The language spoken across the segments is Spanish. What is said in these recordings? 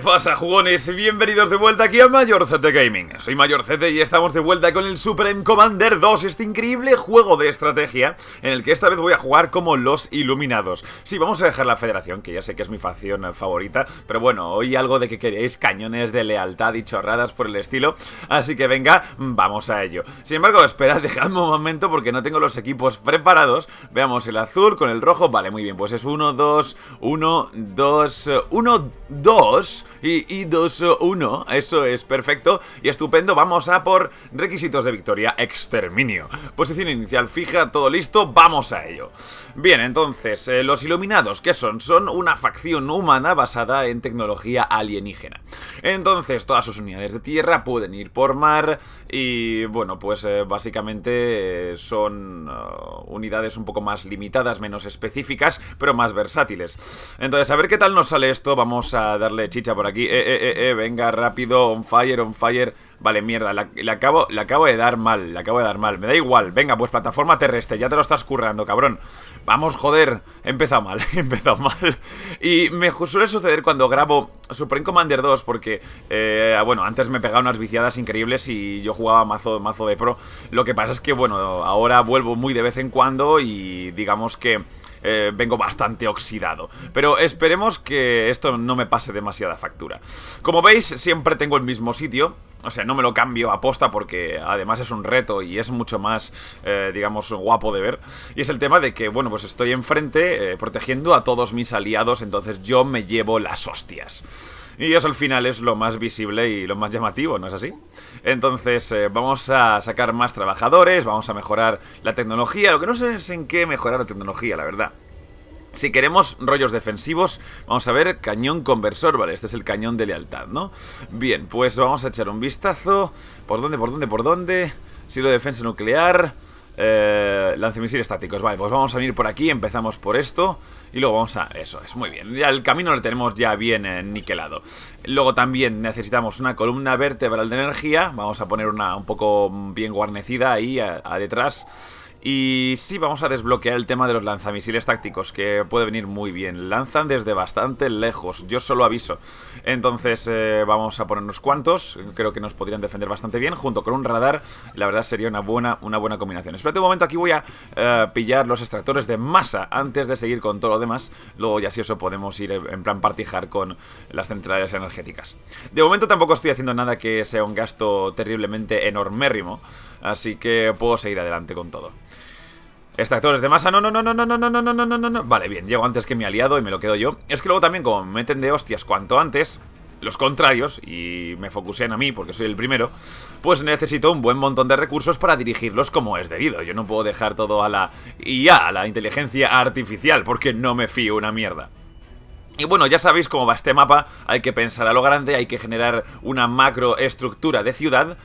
pasa, jugones? Bienvenidos de vuelta aquí a Mayorzete Gaming. Soy MayorZ y estamos de vuelta con el Supreme Commander 2, este increíble juego de estrategia en el que esta vez voy a jugar como los iluminados. Sí, vamos a dejar la federación, que ya sé que es mi facción eh, favorita, pero bueno, hoy algo de que queréis cañones de lealtad y chorradas por el estilo, así que venga, vamos a ello. Sin embargo, esperad, dejadme un momento porque no tengo los equipos preparados. Veamos el azul con el rojo, vale, muy bien, pues es 1, 2, 1, 2, 1, 2 y, y 2-1. Eh, eso es perfecto y estupendo. Vamos a por requisitos de victoria. Exterminio. Posición inicial fija, todo listo. Vamos a ello. Bien, entonces, eh, los iluminados, ¿qué son? Son una facción humana basada en tecnología alienígena. Entonces, todas sus unidades de tierra pueden ir por mar y, bueno, pues eh, básicamente son unidades un poco más limitadas, menos específicas, pero más versátiles. Entonces, a ver qué tal nos sale esto. Vamos a darle chicha por aquí. Eh, eh, eh, eh, venga, rápido, on fire, on fire. Vale, mierda, la, acabo, acabo de dar mal, Le acabo de dar mal. Me da igual, venga, pues plataforma terrestre, ya te lo estás currando, cabrón. Vamos, joder, he empezado mal, he empezado mal. Y me suele suceder cuando grabo Supreme Commander 2 porque, eh, bueno, antes me pegaba unas viciadas increíbles y yo jugaba mazo, mazo de pro. Lo que pasa es que, bueno, ahora vuelvo muy de vez en cuando y digamos que... Eh, vengo bastante oxidado. Pero esperemos que esto no me pase demasiada factura. Como veis, siempre tengo el mismo sitio. O sea, no me lo cambio a posta porque además es un reto y es mucho más, eh, digamos, guapo de ver. Y es el tema de que, bueno, pues estoy enfrente eh, protegiendo a todos mis aliados, entonces yo me llevo las hostias. Y eso al final es lo más visible y lo más llamativo, ¿no es así? Entonces eh, vamos a sacar más trabajadores, vamos a mejorar la tecnología, lo que no sé es en qué mejorar la tecnología, la verdad. Si queremos rollos defensivos, vamos a ver cañón conversor, vale, este es el cañón de lealtad, ¿no? Bien, pues vamos a echar un vistazo. ¿Por dónde, por dónde, por dónde? Silo de defensa nuclear... Eh, lanzamisiles estáticos. Vale, pues vamos a venir por aquí, empezamos por esto y luego vamos a... Eso es, muy bien. Ya el camino lo tenemos ya bien eh, niquelado. Luego también necesitamos una columna vertebral de energía. Vamos a poner una un poco bien guarnecida ahí detrás y sí, vamos a desbloquear el tema de los lanzamisiles tácticos, que puede venir muy bien. Lanzan desde bastante lejos, yo solo aviso. Entonces eh, vamos a ponernos cuantos, creo que nos podrían defender bastante bien, junto con un radar, la verdad sería una buena, una buena combinación. Espérate un momento, aquí voy a eh, pillar los extractores de masa antes de seguir con todo lo demás. Luego ya si eso podemos ir en plan partijar con las centrales energéticas. De momento tampoco estoy haciendo nada que sea un gasto terriblemente enormérrimo, así que puedo seguir adelante con todo. Extractores de masa, no, no, no, no, no, no, no, no, no, no, no, no. Vale, bien, llego antes que mi aliado y me lo quedo yo. Es que luego también, como me meten de hostias cuanto antes, los contrarios, y me focusean a mí porque soy el primero, pues necesito un buen montón de recursos para dirigirlos como es debido. Yo no puedo dejar todo a la y a la inteligencia artificial, porque no me fío una mierda. Y bueno, ya sabéis cómo va este mapa, hay que pensar a lo grande, hay que generar una macroestructura de ciudad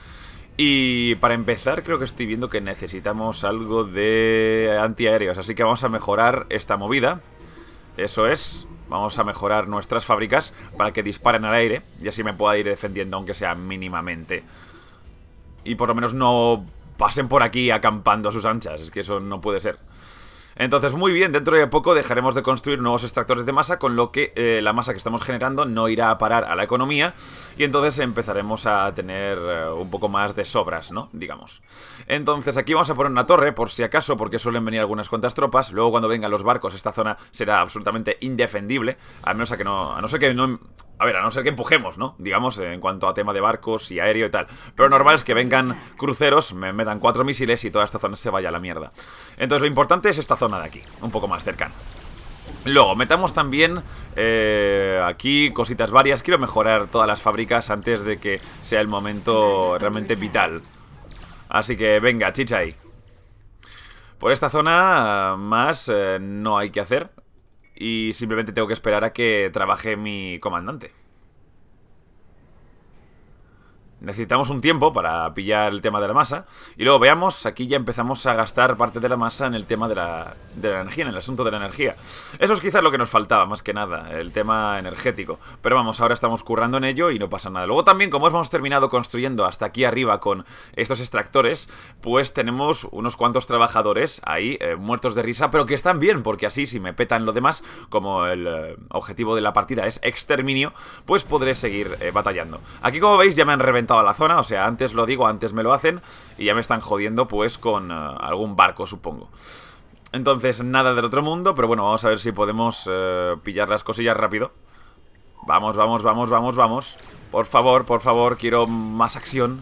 y para empezar, creo que estoy viendo que necesitamos algo de antiaéreos, así que vamos a mejorar esta movida. Eso es, vamos a mejorar nuestras fábricas para que disparen al aire y así me pueda ir defendiendo, aunque sea mínimamente. Y por lo menos no pasen por aquí acampando a sus anchas, es que eso no puede ser. Entonces, muy bien, dentro de poco dejaremos de construir nuevos extractores de masa, con lo que eh, la masa que estamos generando no irá a parar a la economía y entonces empezaremos a tener eh, un poco más de sobras, ¿no? Digamos. Entonces, aquí vamos a poner una torre, por si acaso, porque suelen venir algunas cuantas tropas. Luego, cuando vengan los barcos, esta zona será absolutamente indefendible, al menos a que no, a no ser que no a ver, a no ser que empujemos, ¿no? Digamos, en cuanto a tema de barcos y aéreo y tal. Pero normal es que vengan cruceros, me metan cuatro misiles y toda esta zona se vaya a la mierda. Entonces lo importante es esta zona de aquí, un poco más cercana. Luego, metamos también eh, aquí cositas varias. Quiero mejorar todas las fábricas antes de que sea el momento realmente vital. Así que venga, chicha ahí. Por esta zona eh, más eh, no hay que hacer y simplemente tengo que esperar a que trabaje mi comandante necesitamos un tiempo para pillar el tema de la masa. Y luego veamos, aquí ya empezamos a gastar parte de la masa en el tema de la, energía, en el asunto de la energía. Eso es quizás lo que nos faltaba, más que nada, el tema energético. Pero vamos, ahora estamos currando en ello y no pasa nada. Luego también, como hemos terminado construyendo hasta aquí arriba con estos extractores, pues tenemos unos cuantos trabajadores ahí, eh, muertos de risa, pero que están bien, porque así si me petan lo demás, como el eh, objetivo de la partida es exterminio, pues podré seguir eh, batallando. Aquí como veis ya me han reventado toda la zona, o sea, antes lo digo, antes me lo hacen y ya me están jodiendo pues con eh, algún barco, supongo. Entonces, nada del otro mundo, pero bueno, vamos a ver si podemos eh, pillar las cosillas rápido. Vamos, vamos, vamos, vamos, vamos. Por favor, por favor, quiero más acción.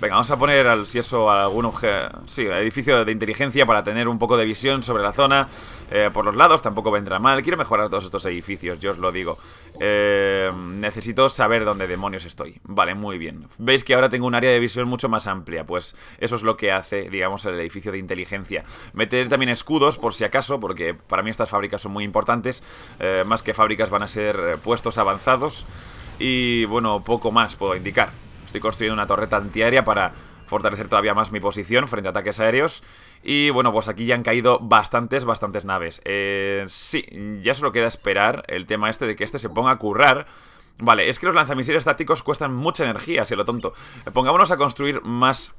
Venga, vamos a poner al, si eso algún objeto, sí, edificio de inteligencia para tener un poco de visión sobre la zona eh, por los lados, tampoco vendrá mal. Quiero mejorar todos estos edificios, yo os lo digo. Eh, necesito saber dónde demonios estoy. Vale, muy bien. Veis que ahora tengo un área de visión mucho más amplia, pues eso es lo que hace, digamos, el edificio de inteligencia. Meter también escudos, por si acaso, porque para mí estas fábricas son muy importantes. Eh, más que fábricas van a ser eh, puestos avanzados. Y bueno, poco más puedo indicar. Estoy construyendo una torreta antiaérea para fortalecer todavía más mi posición frente a ataques aéreos y bueno, pues aquí ya han caído bastantes, bastantes naves. Eh, sí, ya solo queda esperar el tema este de que este se ponga a currar. Vale, es que los lanzamisiles tácticos cuestan mucha energía, si lo tonto. Pongámonos a construir más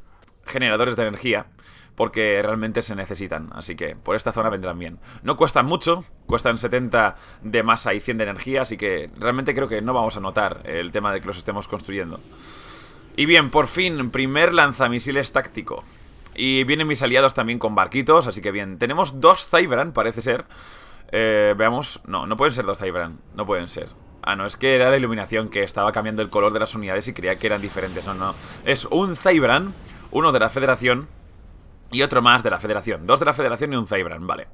generadores de energía, porque realmente se necesitan, así que por esta zona vendrán bien. No cuestan mucho, cuestan 70 de masa y 100 de energía, así que realmente creo que no vamos a notar el tema de que los estemos construyendo. Y bien, por fin, primer lanzamisiles táctico. Y vienen mis aliados también con barquitos, así que bien. Tenemos dos Zybran, parece ser. Eh, veamos. No, no pueden ser dos Zybran. No pueden ser. Ah, no, es que era la iluminación que estaba cambiando el color de las unidades y creía que eran diferentes. No, no. Es un Zybran, uno de la Federación y otro más de la Federación. Dos de la Federación y un Zybran, vale.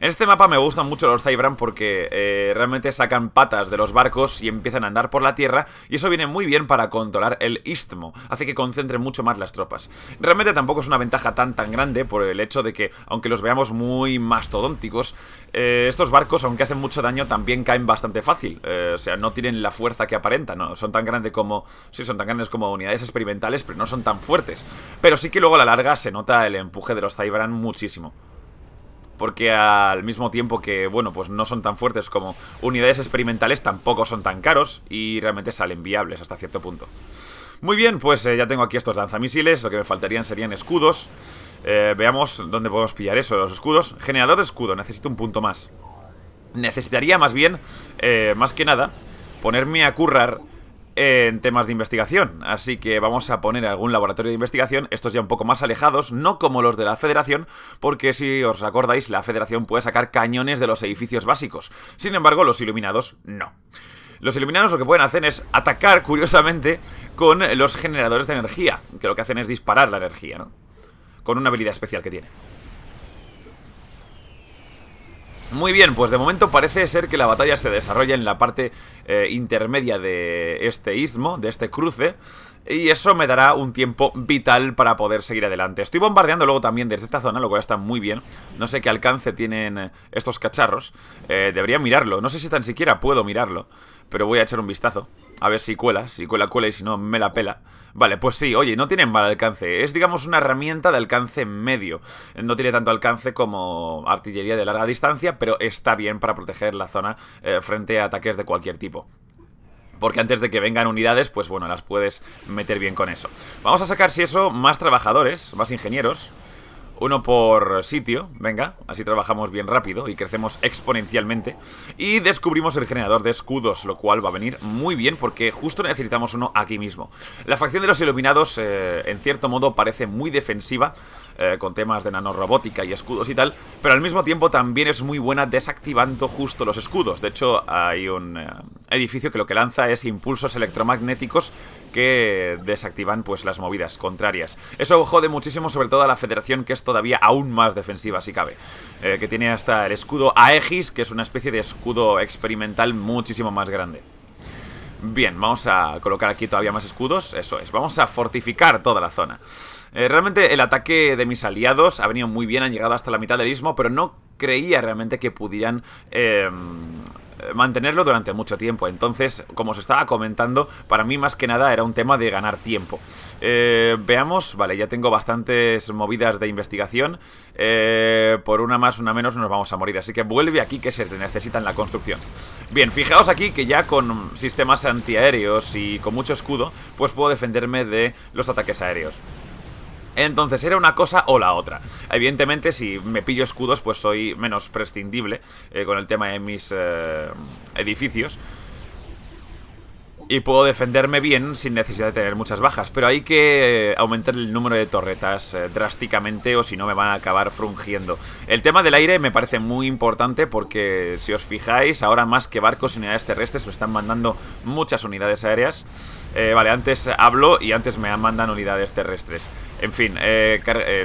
En este mapa me gustan mucho los Zybran porque eh, realmente sacan patas de los barcos y empiezan a andar por la tierra. Y eso viene muy bien para controlar el istmo. Hace que concentren mucho más las tropas. Realmente tampoco es una ventaja tan tan grande por el hecho de que, aunque los veamos muy mastodónticos, eh, estos barcos, aunque hacen mucho daño, también caen bastante fácil. Eh, o sea, no tienen la fuerza que aparenta No, son tan grandes como. Sí, son tan grandes como unidades experimentales, pero no son tan fuertes. Pero sí que luego a la larga se nota el empuje de los Zybaran muchísimo. Porque al mismo tiempo que, bueno, pues no son tan fuertes como unidades experimentales, tampoco son tan caros y realmente salen viables hasta cierto punto. Muy bien, pues eh, ya tengo aquí estos lanzamisiles, lo que me faltarían serían escudos. Eh, veamos dónde podemos pillar eso, los escudos. Generador de escudo, necesito un punto más. Necesitaría más bien, eh, más que nada, ponerme a currar en temas de investigación, así que vamos a poner algún laboratorio de investigación, estos ya un poco más alejados, no como los de la Federación, porque si os acordáis, la Federación puede sacar cañones de los edificios básicos, sin embargo los iluminados no. Los iluminados lo que pueden hacer es atacar, curiosamente, con los generadores de energía, que lo que hacen es disparar la energía, ¿no? Con una habilidad especial que tienen. Muy bien, pues de momento parece ser que la batalla se desarrolla en la parte eh, intermedia de este istmo, de este cruce, y eso me dará un tiempo vital para poder seguir adelante. Estoy bombardeando luego también desde esta zona, lo cual está muy bien. No sé qué alcance tienen eh, estos cacharros. Eh, debería mirarlo, no sé si tan siquiera puedo mirarlo pero voy a echar un vistazo. A ver si cuela, si cuela, cuela y si no, me la pela. Vale, pues sí, oye, no tiene mal alcance. Es, digamos, una herramienta de alcance medio. No tiene tanto alcance como artillería de larga distancia, pero está bien para proteger la zona eh, frente a ataques de cualquier tipo porque antes de que vengan unidades, pues bueno, las puedes meter bien con eso. Vamos a sacar, si eso, más trabajadores, más ingenieros uno por sitio, venga, así trabajamos bien rápido y crecemos exponencialmente. Y descubrimos el generador de escudos, lo cual va a venir muy bien porque justo necesitamos uno aquí mismo. La facción de los iluminados, eh, en cierto modo, parece muy defensiva, eh, con temas de nanorobótica y escudos y tal, pero al mismo tiempo también es muy buena desactivando justo los escudos. De hecho, hay un eh, edificio que lo que lanza es impulsos electromagnéticos que desactivan pues las movidas contrarias. Eso jode muchísimo sobre todo a la Federación que es todavía aún más defensiva si cabe, eh, que tiene hasta el escudo Aegis, que es una especie de escudo experimental muchísimo más grande. Bien, vamos a colocar aquí todavía más escudos, eso es, vamos a fortificar toda la zona. Eh, realmente el ataque de mis aliados ha venido muy bien, han llegado hasta la mitad del istmo, pero no creía realmente que pudieran... Em, mantenerlo durante mucho tiempo. Entonces, como os estaba comentando, para mí más que nada era un tema de ganar tiempo. Eh, veamos, vale, ya tengo bastantes movidas de investigación. Eh, por una más, una menos, nos vamos a morir. Así que vuelve aquí que se necesita en la construcción. Bien, fijaos aquí que ya con sistemas antiaéreos y con mucho escudo, pues puedo defenderme de los ataques aéreos. Entonces era una cosa o la otra. Evidentemente, si me pillo escudos, pues soy menos prescindible eh, con el tema de mis eh, edificios y puedo defenderme bien sin necesidad de tener muchas bajas, pero hay que eh, aumentar el número de torretas eh, drásticamente o si no me van a acabar frungiendo. El tema del aire me parece muy importante porque si os fijáis, ahora más que barcos y unidades terrestres me están mandando muchas unidades aéreas. Eh, vale, antes hablo y antes me mandan unidades terrestres. En fin,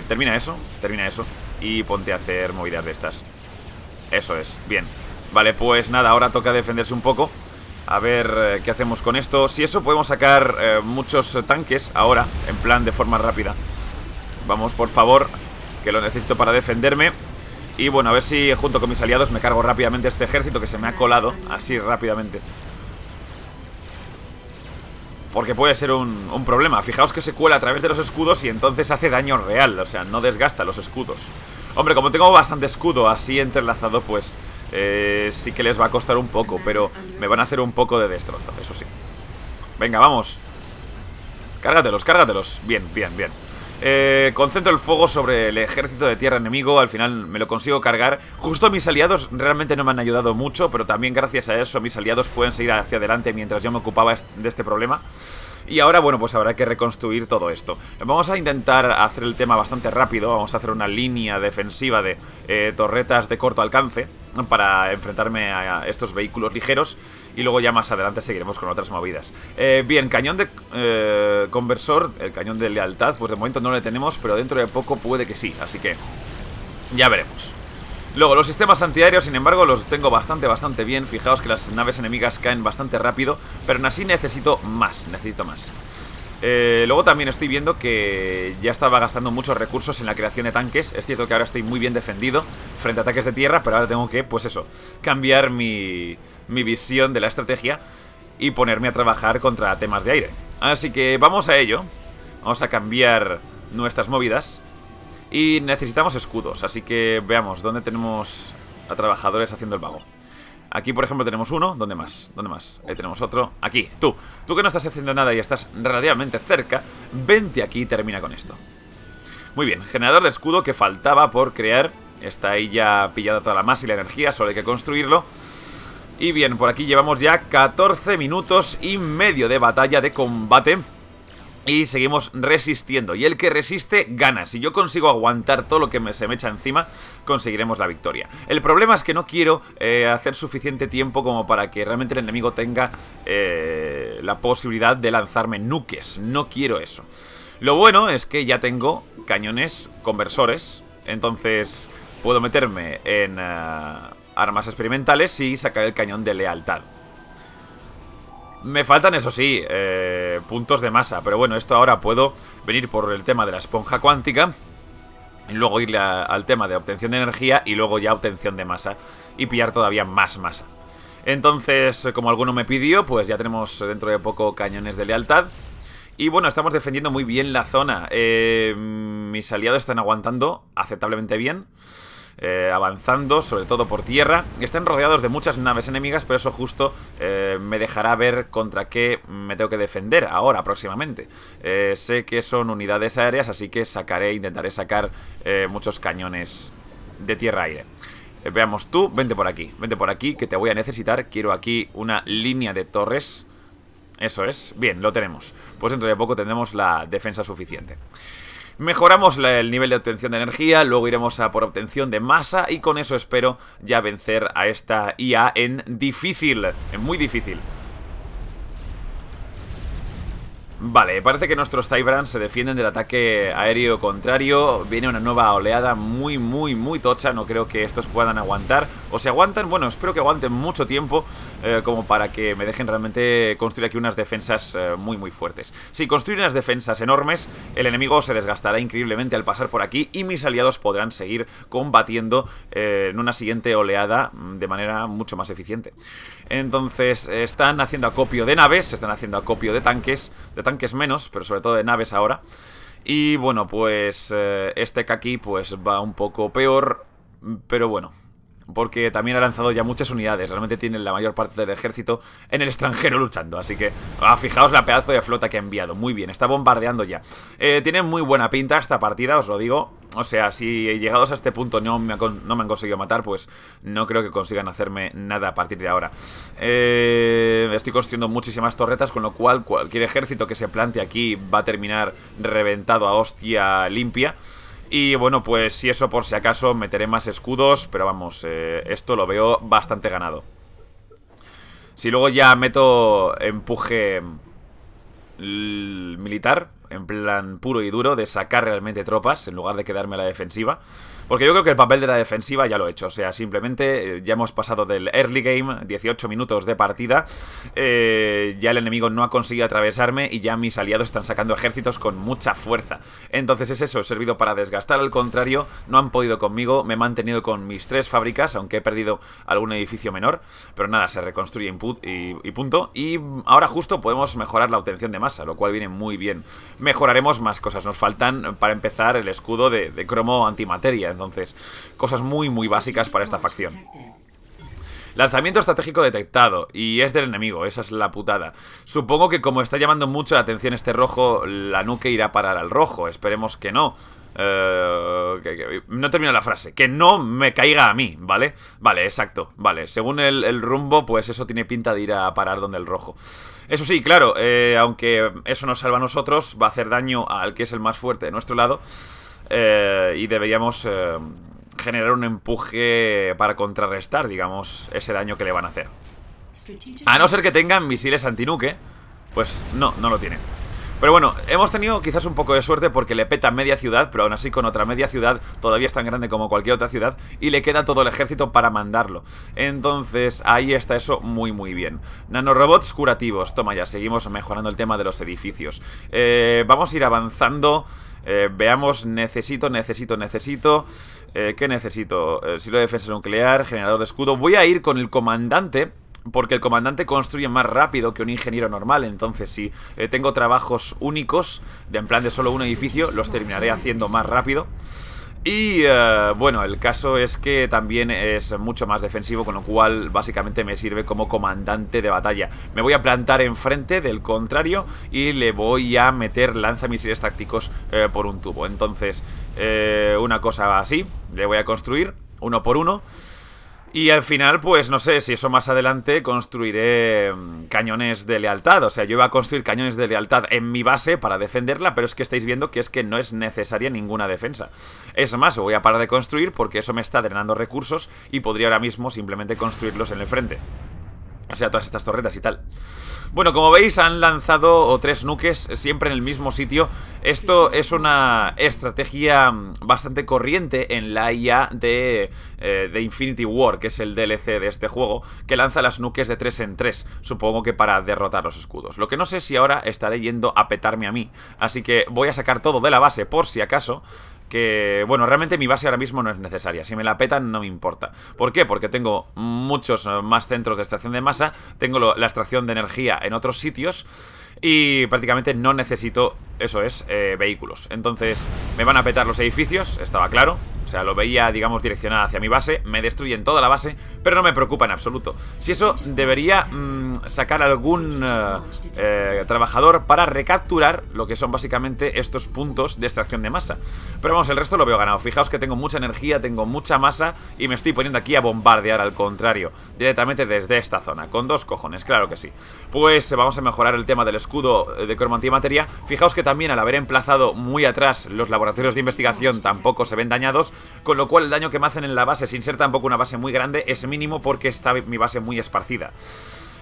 termina eso, termina eso y ponte a hacer movidas de estas. Eso es, bien. Vale, pues nada, ahora toca defenderse un poco a ver eh, qué hacemos con esto. Si eso, podemos sacar eh, muchos eh, tanques ahora, en plan de forma rápida. Vamos, por favor, que lo necesito para defenderme. Y bueno, a ver si junto con mis aliados me cargo rápidamente este ejército que se me ha colado así rápidamente. Porque puede ser un, un, problema. Fijaos que se cuela a través de los escudos y entonces hace daño real. O sea, no desgasta los escudos. Hombre, como tengo bastante escudo así entrelazado, pues eh, sí que les va a costar un poco, pero me van a hacer un poco de destrozo, eso sí. Venga, vamos. Cárgatelos, cárgatelos. Bien, bien, bien. Eh, concentro el fuego sobre el ejército de tierra enemigo, al final me lo consigo cargar. Justo mis aliados realmente no me han ayudado mucho, pero también gracias a eso mis aliados pueden seguir hacia adelante mientras yo me ocupaba de este problema. Y ahora, bueno, pues habrá que reconstruir todo esto. Vamos a intentar hacer el tema bastante rápido, vamos a hacer una línea defensiva de eh, torretas de corto alcance para enfrentarme a estos vehículos ligeros y luego ya más adelante seguiremos con otras movidas. Eh, bien, cañón de eh, conversor, el cañón de lealtad, pues de momento no le tenemos, pero dentro de poco puede que sí, así que ya veremos. Luego, los sistemas antiaéreos, sin embargo, los tengo bastante, bastante bien. Fijaos que las naves enemigas caen bastante rápido, pero aún así necesito más, necesito más. Eh, luego también estoy viendo que ya estaba gastando muchos recursos en la creación de tanques. Es cierto que ahora estoy muy bien defendido frente a ataques de tierra, pero ahora tengo que, pues eso, cambiar mi, mi visión de la estrategia y ponerme a trabajar contra temas de aire. Así que vamos a ello. Vamos a cambiar nuestras movidas. Y necesitamos escudos, así que veamos dónde tenemos a trabajadores haciendo el vago. Aquí, por ejemplo, tenemos uno. ¿Dónde más? ¿Dónde más? Ahí eh, tenemos otro. Aquí, tú. Tú que no estás haciendo nada y estás relativamente cerca, vente aquí y termina con esto. Muy bien, generador de escudo que faltaba por crear. Está ahí ya pillada toda la masa y la energía, solo hay que construirlo. Y bien, por aquí llevamos ya 14 minutos y medio de batalla de combate y seguimos resistiendo. Y el que resiste gana. Si yo consigo aguantar todo lo que me, se me echa encima, conseguiremos la victoria. El problema es que no quiero eh, hacer suficiente tiempo como para que realmente el enemigo tenga eh, la posibilidad de lanzarme nuques. No quiero eso. Lo bueno es que ya tengo cañones conversores. Entonces puedo meterme en eh, armas experimentales y sacar el cañón de lealtad. Me faltan, eso sí, eh, puntos de masa. Pero bueno, esto ahora puedo venir por el tema de la esponja cuántica. Y luego irle al tema de obtención de energía y luego ya obtención de masa. Y pillar todavía más masa. Entonces, como alguno me pidió, pues ya tenemos dentro de poco cañones de lealtad. Y bueno, estamos defendiendo muy bien la zona. Eh, mis aliados están aguantando aceptablemente bien. Eh, avanzando, sobre todo por tierra. están rodeados de muchas naves enemigas, pero eso justo eh, me dejará ver contra qué me tengo que defender ahora próximamente. Eh, sé que son unidades aéreas, así que sacaré, intentaré sacar muchos cañones de tierra-aire. Veamos tú, vente por aquí, vente por aquí, que te voy a necesitar. Quiero aquí una línea de torres. Eso es. Bien, lo tenemos. Pues dentro de poco tendremos la defensa suficiente. Mejoramos el nivel de obtención de energía, luego iremos a por obtención de masa y con eso espero ya vencer a esta IA en difícil, en muy difícil. Vale, parece que nuestros Tybrans se defienden del ataque aéreo contrario. Viene una nueva oleada muy, muy, muy tocha. No creo que estos puedan aguantar. O se aguantan, bueno, espero que aguanten mucho tiempo eh, como para que me dejen realmente construir aquí unas defensas eh, muy, muy fuertes. Si construyen unas defensas enormes, el enemigo se desgastará increíblemente al pasar por aquí y mis aliados podrán seguir combatiendo eh, en una siguiente oleada mm, de manera mucho más eficiente. Entonces eh, están haciendo acopio de naves, están haciendo acopio de tanques, de tanques menos, pero sobre todo de naves ahora. Y bueno, pues eh, este aquí, pues va un poco peor, pero bueno, porque también ha lanzado ya muchas unidades. Realmente tiene la mayor parte del ejército en el extranjero luchando. Así que ah, fijaos la pedazo de flota que ha enviado. Muy bien, está bombardeando ya. Eh, tiene muy buena pinta esta partida, os lo digo. O sea, si llegados a este punto no me, no me han conseguido matar, pues no creo que consigan hacerme nada a partir de ahora. Eh, estoy construyendo muchísimas torretas, con lo cual cualquier ejército que se plante aquí va a terminar reventado a hostia limpia. Y bueno, pues si eso por si acaso meteré más escudos, pero vamos, eh, esto lo veo bastante ganado. Si luego ya meto empuje mm, militar, en plan puro y duro, de sacar realmente tropas en lugar de quedarme a la defensiva, porque yo creo que el papel de la defensiva ya lo he hecho. O sea, simplemente eh, ya hemos pasado del early game, 18 minutos de partida. Eh, ya el enemigo no ha conseguido atravesarme y ya mis aliados están sacando ejércitos con mucha fuerza. Entonces es eso, he servido para desgastar al contrario. No han podido conmigo, me he mantenido con mis tres fábricas, aunque he perdido algún edificio menor. Pero nada, se reconstruye input y, punto. Y ahora justo podemos mejorar la obtención de masa, lo cual viene muy bien. Mejoraremos más cosas. Nos faltan, para empezar, el escudo de cromo antimateria entonces cosas muy muy básicas para esta facción. Lanzamiento estratégico detectado. Y es del enemigo, esa es la putada. Supongo que como está llamando mucho la atención este rojo, la nuke irá a parar al rojo. Esperemos que no. Eh, no termino la frase. Que no me caiga a mí, ¿vale? Vale, exacto. Vale, según el, rumbo, pues eso tiene pinta de ir a parar donde el rojo. Eso sí, claro, eh, aunque eso nos salva a nosotros, va a hacer daño al que es el más fuerte de nuestro lado. Eh, y deberíamos eh, generar un empuje para contrarrestar, digamos, ese daño que le van a hacer. A no ser que tengan misiles antinuque, pues no, no lo tienen. Pero bueno, hemos tenido quizás un poco de suerte porque le peta media ciudad, pero aún así con otra media ciudad todavía es tan grande como cualquier otra ciudad y le queda todo el ejército para mandarlo. Entonces ahí está eso muy muy bien. Nanorobots curativos, toma ya, seguimos mejorando el tema de los edificios. Eh, vamos a ir avanzando eh, veamos, necesito, necesito, necesito. Eh, ¿Qué necesito? El silo de defensa nuclear, generador de escudo. Voy a ir con el comandante. Porque el comandante construye más rápido que un ingeniero normal. Entonces, si eh, tengo trabajos únicos, de en plan de solo un edificio, los terminaré haciendo más rápido. Y eh, bueno, el caso es que también es mucho más defensivo, con lo cual básicamente me sirve como comandante de batalla. Me voy a plantar enfrente del contrario y le voy a meter lanzamisiles tácticos eh, por un tubo. Entonces, eh, una cosa así, le voy a construir uno por uno. Y al final, pues no sé si eso más adelante construiré mm, cañones de lealtad. O sea, yo iba a construir cañones de lealtad en mi base para defenderla, pero es que estáis viendo que es que no es necesaria ninguna defensa. Es más, voy a parar de construir porque eso me está drenando recursos y podría ahora mismo simplemente construirlos en el frente. O sea, todas estas torretas y tal. Bueno, como veis, han lanzado tres nuques siempre en el mismo sitio. Esto es una estrategia bastante corriente en la IA eh, de, Infinity War, que es el DLC de este juego, que lanza las nuques de tres en tres, supongo que para derrotar los escudos. Lo que no sé si ahora estaré yendo a petarme a mí, así que voy a sacar todo de la base por si acaso que, bueno, realmente mi base ahora mismo no es necesaria. Si me la petan, no me importa. ¿Por qué? Porque tengo muchos eh, más centros de extracción de masa, tengo la extracción de energía en otros sitios y prácticamente no necesito, eso es, eh, vehículos. Entonces, me van a petar los edificios, estaba claro. O sea, lo veía, digamos, direccionado hacia mi base Me destruyen toda la base, pero no me preocupa en absoluto Si eso debería mm, sacar algún eh, eh, trabajador para recapturar lo que son básicamente estos puntos de extracción de masa Pero vamos, el resto lo veo ganado Fijaos que tengo mucha energía, tengo mucha masa Y me estoy poniendo aquí a bombardear al contrario Directamente desde esta zona Con dos cojones, claro que sí Pues eh, vamos a mejorar el tema del escudo de cromo antimateria Fijaos que también al haber emplazado muy atrás los laboratorios de investigación Tampoco se ven dañados con lo cual el daño que me hacen en la base, sin ser tampoco una base muy grande, es mínimo porque está mi base muy esparcida.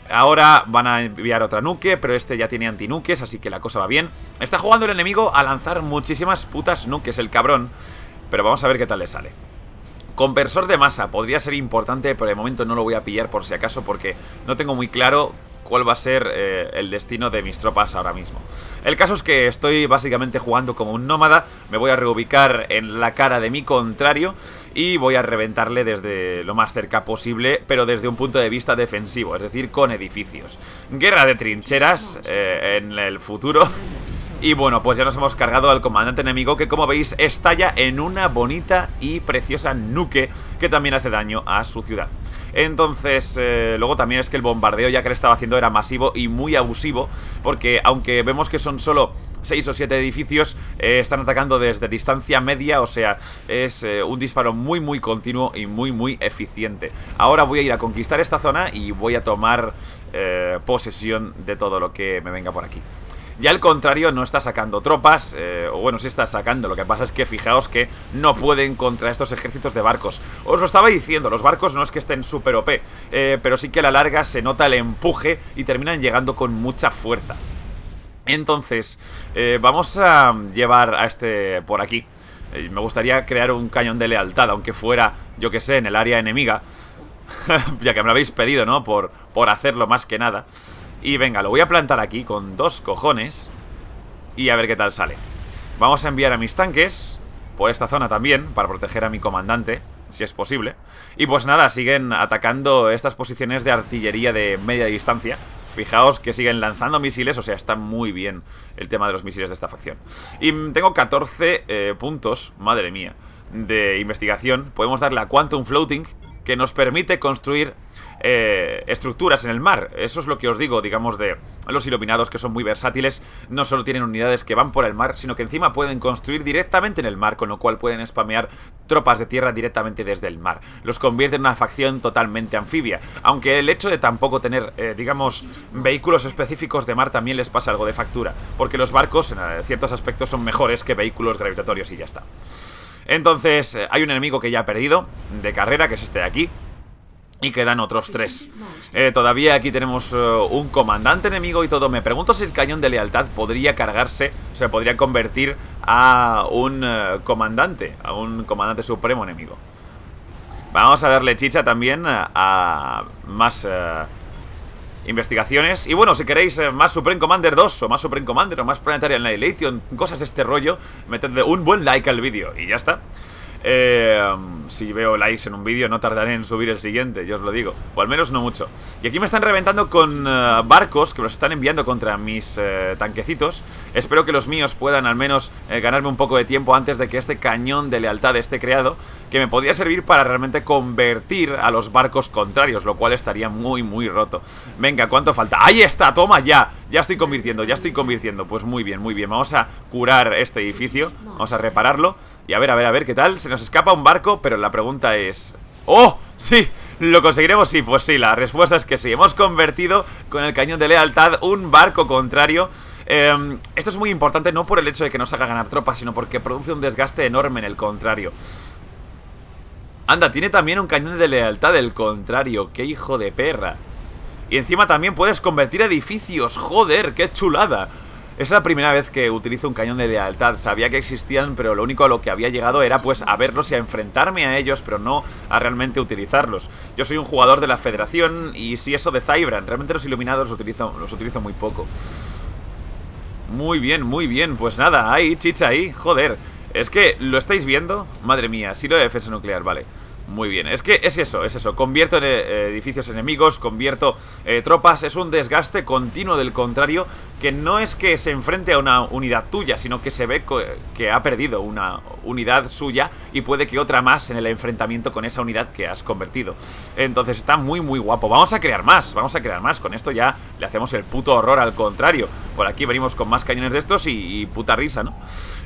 Ahora van a enviar otra nuque, pero este ya tiene antinuques, así que la cosa va bien. Está jugando el enemigo a lanzar muchísimas putas nuques, el cabrón. Pero vamos a ver qué tal le sale. Conversor de masa podría ser importante, pero de momento no lo voy a pillar por si acaso porque no tengo muy claro cuál va a ser eh, el destino de mis tropas ahora mismo. El caso es que estoy básicamente jugando como un nómada, me voy a reubicar en la cara de mi contrario y voy a reventarle desde lo más cerca posible, pero desde un punto de vista defensivo, es decir, con edificios. Guerra de trincheras eh, en el futuro. Y bueno, pues ya nos hemos cargado al comandante enemigo que como veis estalla en una bonita y preciosa nuque que también hace daño a su ciudad. Entonces, eh, luego también es que el bombardeo ya que le estaba haciendo era masivo y muy abusivo porque aunque vemos que son solo 6 o 7 edificios eh, están atacando desde distancia media, o sea, es eh, un disparo muy muy continuo y muy muy eficiente. Ahora voy a ir a conquistar esta zona y voy a tomar posesión de todo lo que me venga por aquí. Ya al contrario no está sacando tropas, eh, o bueno, sí está sacando, lo que pasa es que fijaos que no pueden contra estos ejércitos de barcos. Os lo estaba diciendo, los barcos no es que estén súper OP, eh, pero sí que a la larga se nota el empuje y terminan llegando con mucha fuerza. Entonces, eh, vamos a llevar a este por aquí. me gustaría crear un cañón de lealtad, aunque fuera, yo que sé, en el área enemiga. ya que me lo habéis pedido, ¿no? Por, por hacerlo más que nada. Y venga, lo voy a plantar aquí con dos cojones Y a ver qué tal sale Vamos a enviar a mis tanques Por esta zona también, para proteger a mi comandante Si es posible Y pues nada, siguen atacando estas posiciones de artillería de media distancia Fijaos que siguen lanzando misiles, o sea, está muy bien el tema de los misiles de esta facción. Y tengo 14 eh, puntos, madre mía, de investigación. Podemos darle a Quantum Floating, que nos permite construir eh, estructuras en el mar. Eso es lo que os digo, digamos, de los iluminados que son muy versátiles. No solo tienen unidades que van por el mar, sino que encima pueden construir directamente en el mar, con lo cual pueden spamear tropas de tierra directamente desde el mar. Los convierte en una facción totalmente anfibia. Aunque el hecho de tampoco tener, eh, digamos, vehículos específicos de mar también les pasa algo de factura, porque los barcos en ciertos aspectos son mejores que vehículos gravitatorios y ya está. Entonces, eh, hay un enemigo que ya ha perdido de carrera, que es este de aquí. Y quedan otros tres. Eh, todavía aquí tenemos eh, un comandante enemigo y todo. Me pregunto si el cañón de lealtad podría cargarse, se podría convertir a un comandante, a un comandante supremo enemigo. Vamos a darle chicha también a, más investigaciones. Y bueno, si queréis eh, más Supreme Commander 2 o más Supreme Commander o más Planetary Annihilation, cosas de este rollo, metedle un buen like al vídeo y ya está. Eh, si veo likes en un vídeo no tardaré en subir el siguiente, yo os lo digo. O al menos no mucho. Y aquí me están reventando con eh, barcos que los están enviando contra mis tanquecitos. Espero que los míos puedan al menos ganarme un poco de tiempo antes de que este cañón de lealtad esté creado que me podía servir para realmente convertir a los barcos contrarios, lo cual estaría muy, muy roto. Venga, ¿cuánto falta? ¡Ahí está! ¡Toma ya! Ya estoy convirtiendo, ya estoy convirtiendo. Pues muy bien, muy bien. Vamos a curar este edificio, vamos a repararlo. Y a ver, a ver, a ver qué tal. Se nos escapa un barco, pero la pregunta es... ¡Oh! ¡Sí! ¿Lo conseguiremos? Sí, pues sí, la respuesta es que sí. Hemos convertido con el cañón de lealtad un barco contrario. Em, esto es muy importante no por el hecho de que nos haga ganar tropas, sino porque produce un desgaste enorme en el contrario. Anda, tiene también un cañón de lealtad del contrario. ¡Qué hijo de perra! Y encima también puedes convertir edificios. ¡Joder, qué chulada! Es la primera vez que utilizo un cañón de lealtad. Sabía que existían, pero lo único a lo que había llegado era pues a verlos y a enfrentarme a ellos, pero no a realmente utilizarlos. Yo soy un jugador de la Federación y si eso de Zybran. Realmente los iluminados los utilizo, los utilizo muy poco. Muy bien, muy bien. Pues nada, ahí, chicha, ahí. Joder. Es que, ¿lo estáis viendo? Madre mía, lo de defensa nuclear, vale muy bien. Es que es eso, es eso. Convierto en eh, edificios enemigos, convierto eh, tropas. Es un desgaste continuo del contrario que no es que se enfrente a una unidad tuya, sino que se ve que ha perdido una unidad suya y puede que otra más en el enfrentamiento con esa unidad que has convertido. Entonces está muy, muy guapo. Vamos a crear más, vamos a crear más. Con esto ya le hacemos el puto horror al contrario. Por aquí venimos con más cañones de estos y, y puta risa, ¿no?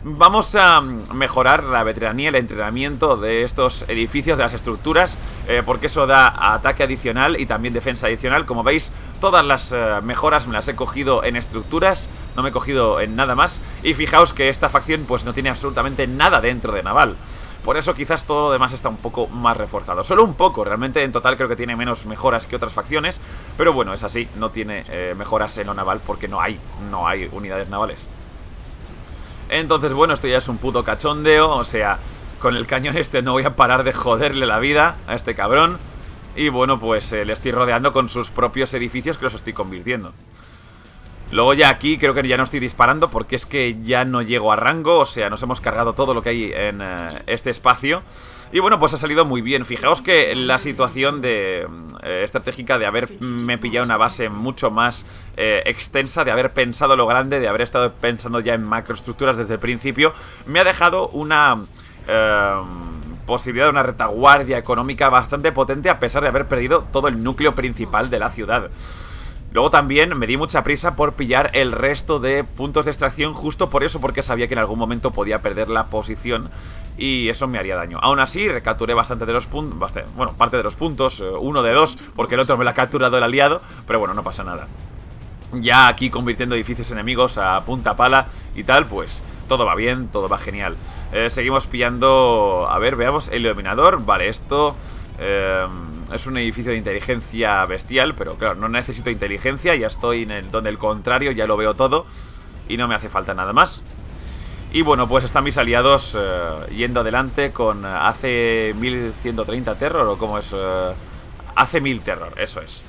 Vamos a mm, mejorar la veteranía, el entrenamiento de estos edificios de las estructuras, eh, porque eso da ataque adicional y también defensa adicional. Como veis, todas las eh, mejoras me las he cogido en estructuras, no me he cogido en nada más. Y fijaos que esta facción pues no tiene absolutamente nada dentro de naval. Por eso quizás todo lo demás está un poco más reforzado. Solo un poco, realmente en total creo que tiene menos mejoras que otras facciones. Pero bueno, es así, no tiene eh, mejoras en lo naval porque no hay, no hay unidades navales. Entonces bueno, esto ya es un puto cachondeo, o sea... Con el cañón este no voy a parar de joderle la vida a este cabrón. Y bueno, pues eh, le estoy rodeando con sus propios edificios que los estoy convirtiendo. Luego ya aquí creo que ya no estoy disparando porque es que ya no llego a rango, o sea, nos hemos cargado todo lo que hay en eh, este espacio. Y bueno, pues ha salido muy bien. Fijaos que la situación de, mm, eh, estratégica de haberme mm, pillado una base mucho más extensa, de haber pensado lo grande, de haber estado pensando ya en macroestructuras desde el principio, me ha dejado una Em, posibilidad de una retaguardia económica bastante potente a pesar de haber perdido todo el núcleo principal de la ciudad. Luego también me di mucha prisa por pillar el resto de puntos de extracción justo por eso, porque sabía que en algún momento podía perder la posición y eso me haría daño. Aún así, recapturé bastante de los puntos, bueno, parte de los puntos, eh, uno de dos, porque el otro me lo ha capturado el aliado, pero bueno, no pasa nada ya aquí convirtiendo edificios enemigos a punta pala y tal, pues todo va bien, todo va genial. Eh, seguimos pillando, a ver, veamos, el iluminador, vale, esto eh, es un edificio de inteligencia bestial, pero claro, no necesito inteligencia, ya estoy en el, donde el contrario, ya lo veo todo y no me hace falta nada más. Y bueno, pues están mis aliados eh, yendo adelante con Hace 1130 Terror o como es... hace 1000 Terror, eso es.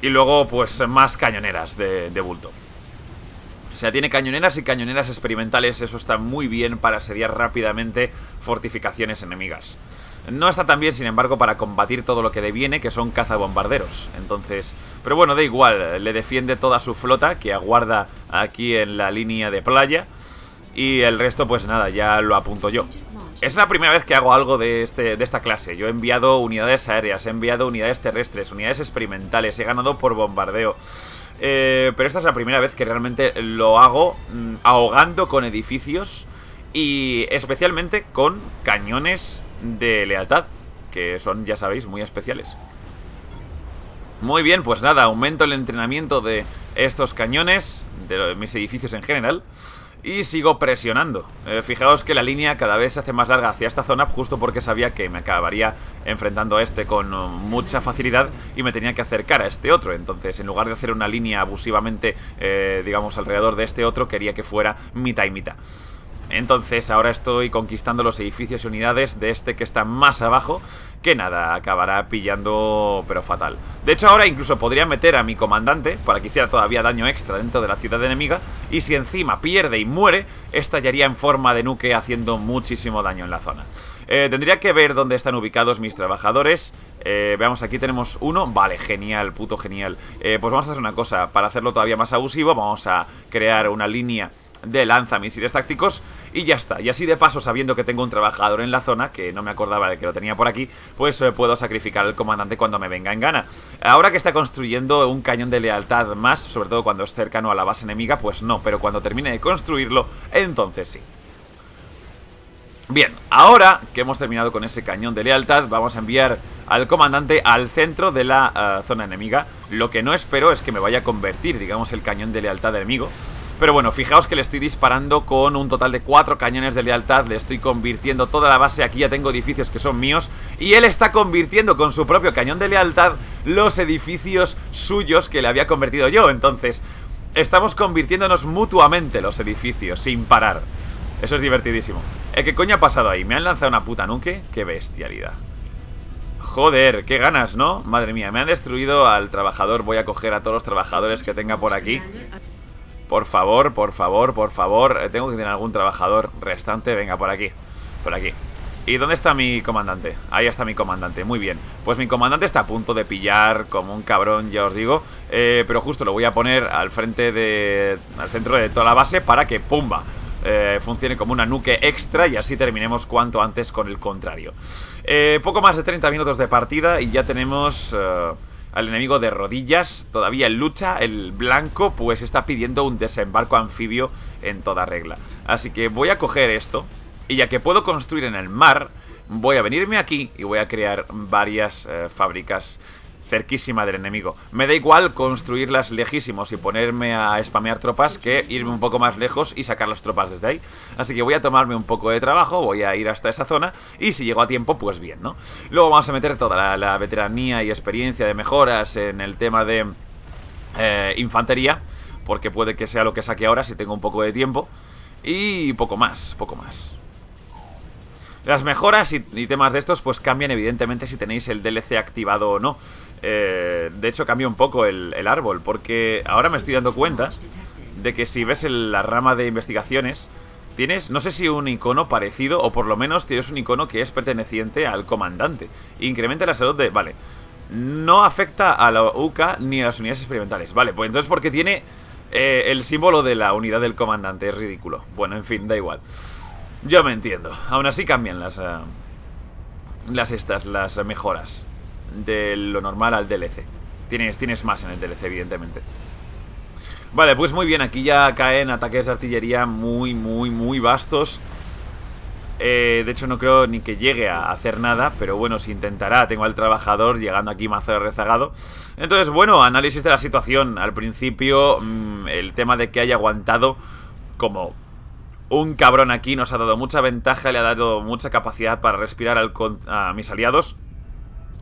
Y luego, pues, más cañoneras de, bulto. O sea, tiene cañoneras y cañoneras experimentales, eso está muy bien para asediar rápidamente fortificaciones enemigas. No está tan bien, sin embargo, para combatir todo lo que deviene, que son cazabombarderos. Entonces, pero bueno, da igual, le defiende toda su flota, que aguarda aquí en la línea de playa. Y el resto, pues nada, ya lo apunto yo. Es la primera vez que hago algo de, este, de esta clase. Yo he enviado unidades aéreas, he enviado unidades terrestres, unidades experimentales, he ganado por bombardeo. Eh, pero esta es la primera vez que realmente lo hago mm, ahogando con edificios y especialmente con cañones de lealtad, que son, ya sabéis, muy especiales. Muy bien, pues nada, aumento el entrenamiento de estos cañones, de mis edificios en general. Y sigo presionando. Eh, fijaos que la línea cada vez se hace más larga hacia esta zona justo porque sabía que me acabaría enfrentando a este con oh, mucha facilidad y me tenía que acercar a este otro. Entonces, en lugar de hacer una línea abusivamente, eh, digamos, alrededor de este otro, quería que fuera mitad y mitad. Entonces ahora estoy conquistando los edificios y unidades de este que está más abajo, que nada, acabará pillando pero fatal. De hecho ahora incluso podría meter a mi comandante para que hiciera todavía daño extra dentro de la ciudad enemiga y si encima pierde y muere, estallaría en forma de nuque haciendo muchísimo daño en la zona. Eh, tendría que ver dónde están ubicados mis trabajadores. Eh, veamos, aquí tenemos uno. Vale, genial, puto genial. Eh, pues vamos a hacer una cosa. Para hacerlo todavía más abusivo, vamos a crear una línea de misiles tácticos y ya está. Y así de paso, sabiendo que tengo un trabajador en la zona, que no me acordaba de que lo tenía por aquí, pues eh, puedo sacrificar al comandante cuando me venga en gana. Ahora que está construyendo un cañón de lealtad más, sobre todo cuando es cercano a la base enemiga, pues no, pero cuando termine de construirlo, entonces sí. Bien, ahora que hemos terminado con ese cañón de lealtad, vamos a enviar al comandante al centro de la eh, zona enemiga. Lo que no espero es que me vaya a convertir, digamos, el cañón de lealtad enemigo pero bueno, fijaos que le estoy disparando con un total de cuatro cañones de lealtad. Le estoy convirtiendo toda la base. Aquí ya tengo edificios que son míos. Y él está convirtiendo con su propio cañón de lealtad los edificios suyos que le había convertido yo. Entonces, estamos convirtiéndonos mutuamente los edificios sin parar. Eso es divertidísimo. Eh, ¿Qué coño ha pasado ahí? ¿Me han lanzado una puta nuque? ¡Qué bestialidad! Joder, qué ganas, ¿no? Madre mía, me han destruido al trabajador. Voy a coger a todos los trabajadores que tenga por aquí. Por favor, por favor, por favor. Eh, tengo que tener algún trabajador restante. Venga, por aquí. Por aquí. ¿Y dónde está mi comandante? Ahí está mi comandante, muy bien. Pues mi comandante está a punto de pillar como un cabrón, ya os digo. Eh, pero justo lo voy a poner al frente de... al centro de toda la base para que, ¡pumba! Eh, funcione como una nuque extra y así terminemos cuanto antes con el contrario. poco más de 30 minutos de partida y ya tenemos al enemigo de rodillas, todavía en lucha, el blanco pues está pidiendo un desembarco anfibio en toda regla. Así que voy a coger esto, y ya que puedo construir en el mar, voy a venirme aquí y voy a crear varias eh, fábricas cerquísima del enemigo. Me da igual construirlas lejísimos y ponerme a spamear tropas que irme un poco más lejos y sacar las tropas desde ahí. Así que voy a tomarme un poco de trabajo, voy a ir hasta esa zona y si llego a tiempo, pues bien, ¿no? Luego vamos a meter toda la, veteranía y experiencia de mejoras en el tema de eh, infantería, porque puede que sea lo que saque ahora si tengo un poco de tiempo. Y poco más, poco más. Las mejoras y, temas de estos pues cambian evidentemente si tenéis el DLC activado o no. Eh, de hecho cambia un poco el, árbol porque ahora me estoy dando cuenta de que si ves en la rama de investigaciones tienes, no sé si un icono parecido o por lo menos tienes un icono que es perteneciente al comandante. Incrementa la salud de... Vale. No afecta a la UCA ni a las unidades experimentales. Vale, pues entonces porque tiene eh, el símbolo de la unidad del comandante. Es ridículo. Bueno, en fin, da igual. Yo me entiendo. Aún así cambian las... Eh, las estas, las mejoras. De lo normal al DLC. Tienes, tienes más en el DLC, evidentemente. Vale, pues muy bien. Aquí ya caen ataques de artillería muy, muy, muy vastos. Eh, de hecho, no creo ni que llegue a hacer nada, pero bueno, si intentará. Tengo al trabajador llegando aquí mazo rezagado. Entonces, bueno, análisis de la situación. Al principio, mm, el tema de que haya aguantado como un cabrón aquí nos ha dado mucha ventaja, le ha dado mucha capacidad para respirar a mis aliados.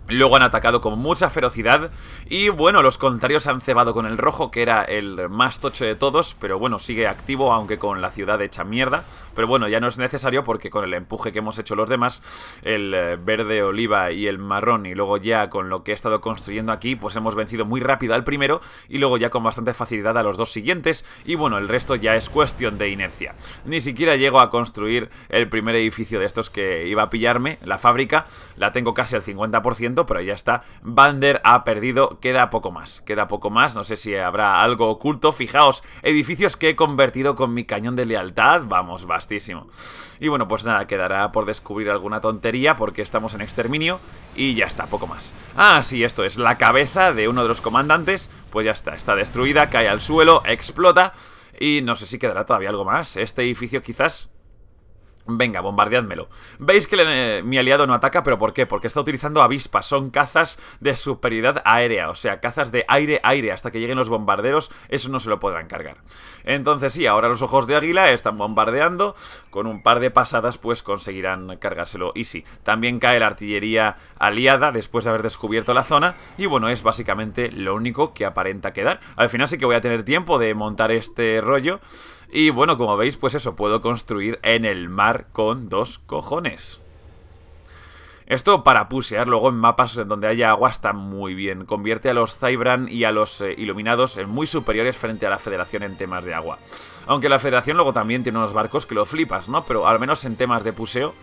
Luego han atacado con mucha ferocidad y bueno, los contrarios han cebado con el rojo, que era el más tocho de todos, pero bueno, sigue activo, aunque con la ciudad hecha mierda. Pero bueno, ya no es necesario porque con el empuje que hemos hecho los demás, el eh, verde, oliva y el marrón, y luego ya con lo que he estado construyendo aquí, pues hemos vencido muy rápido al primero y luego ya con bastante facilidad a los dos siguientes. Y bueno, el resto ya es cuestión de inercia. Ni siquiera llego a construir el primer edificio de estos que iba a pillarme, la fábrica, la tengo casi al 50% pero ya está. Bander ha perdido, queda poco más, queda poco más, no sé si habrá algo oculto. Fijaos, edificios que he convertido con mi cañón de lealtad, vamos, bastísimo Y bueno, pues nada, quedará por descubrir alguna tontería porque estamos en exterminio y ya está, poco más. Ah, sí, esto es la cabeza de uno de los comandantes, pues ya está, está destruida, cae al suelo, explota y no sé si quedará todavía algo más. Este edificio quizás Venga, bombardeadmelo. Veis que mi aliado no ataca, pero ¿por qué? Porque está utilizando avispas. Son cazas de superioridad aérea, o sea, cazas de aire-aire. Hasta que lleguen los bombarderos, eso no se lo podrán cargar. Entonces sí, ahora los ojos de águila están bombardeando. Con un par de pasadas, pues conseguirán cargárselo sí, También cae la artillería aliada después de haber descubierto la zona. Y bueno, es básicamente lo único que aparenta quedar. Al final sí que voy a tener tiempo de montar este rollo. Y bueno, como veis, pues eso, puedo construir en el mar con dos cojones. Esto para pusear luego en mapas en donde haya agua está muy bien. Convierte a los Zybran y a los eh, Iluminados en muy superiores frente a la Federación en temas de agua. Aunque la Federación luego también tiene unos barcos que lo flipas, ¿no? Pero al menos en temas de puseo.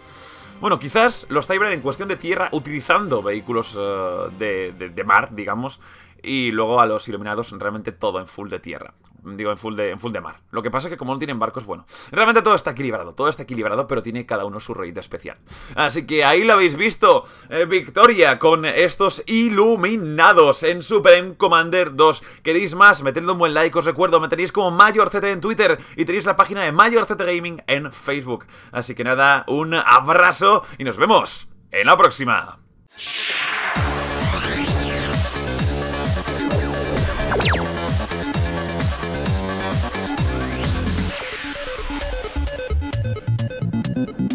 Bueno, quizás los Zybran en cuestión de tierra utilizando vehículos eh, de, de mar, digamos, y luego a los iluminados realmente todo en full de tierra. Digo, en full, de, en full de mar. Lo que pasa es que como no tienen barcos, bueno. Realmente todo está equilibrado, todo está equilibrado, pero tiene cada uno su ruido especial. Así que ahí lo habéis visto. Eh, victoria con estos iluminados en Supreme Commander 2. ¿Queréis más? Metedle un buen like, os recuerdo. Me tenéis como MayorCT en Twitter y tenéis la página de MayorCT Gaming en Facebook. Así que nada, un abrazo y nos vemos en la próxima. thank you